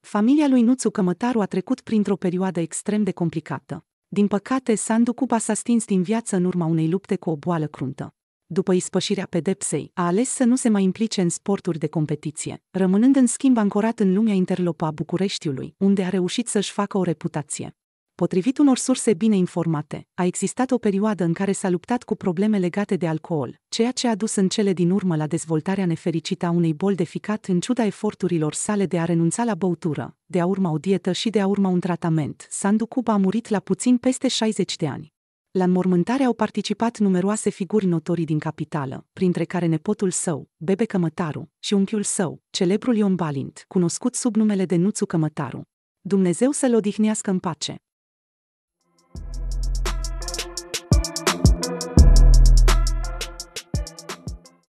Familia lui Nuțu Cămătaru a trecut printr-o perioadă extrem de complicată. Din păcate, Sandu Cuba s-a stins din viață în urma unei lupte cu o boală cruntă. După ispășirea pedepsei, a ales să nu se mai implice în sporturi de competiție, rămânând în schimb ancorat în lumea interlopă a Bucureștiului, unde a reușit să-și facă o reputație. Potrivit unor surse bine informate, a existat o perioadă în care s-a luptat cu probleme legate de alcool, ceea ce a dus în cele din urmă la dezvoltarea nefericită a unei boli de ficat în ciuda eforturilor sale de a renunța la băutură, de a urma o dietă și de a urma un tratament. Sandu Cuba a murit la puțin peste 60 de ani. La înmormântare au participat numeroase figuri notorii din capitală, printre care nepotul său, Bebe Cămătaru, și unchiul său, celebrul Ion Balint, cunoscut sub numele de Nuțu Cămătaru. Dumnezeu să-l odihnească în pace.